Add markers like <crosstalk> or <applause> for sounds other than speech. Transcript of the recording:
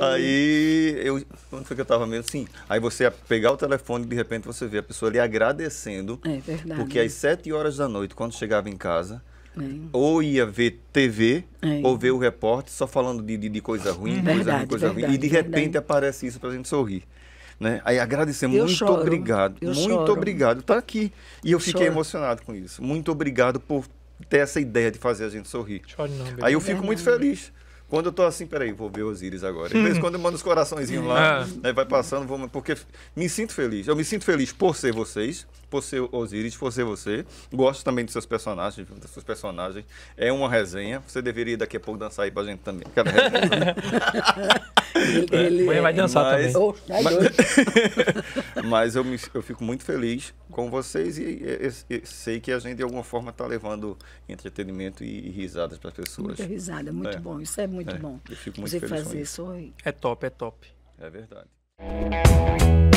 Aí eu. quando foi que eu tava mesmo? Sim. Aí você pegar o telefone e de repente você vê a pessoa ali agradecendo. É verdade. Porque às sete horas da noite, quando chegava em casa, é. Ou ia ver TV, é. ou ver o repórter só falando de, de, de coisa ruim, verdade, coisa ruim, coisa verdade, ruim. E de repente verdade. aparece isso para a gente sorrir. Né? Aí agradecer, muito choro, obrigado, muito choro. obrigado, tá aqui. E eu, eu fiquei choro. emocionado com isso. Muito obrigado por ter essa ideia de fazer a gente sorrir. Não, Aí eu fico muito feliz. Quando eu tô assim, peraí, vou ver Osíris agora. De vez em <laughs> quando eu mando os coraçõezinhos lá, aí é. né, vai passando, vou, porque me sinto feliz. Eu me sinto feliz por ser vocês por ser Osiris, por ser você. Gosto também dos seus personagens, dos seus personagens. É uma resenha. Você deveria daqui a pouco dançar aí pra gente também. Cada resenha. ele, ele vai é. dançar mas, também. mas, <laughs> mas eu, me, eu fico muito feliz com vocês e, e, e, sei que a gente de alguma forma está levando entretenimento e, e risadas para as pessoas. Muita risada, muito é. bom. Isso é muito é. bom. Eu fico muito Você feliz fazer isso. É top, é top. É verdade.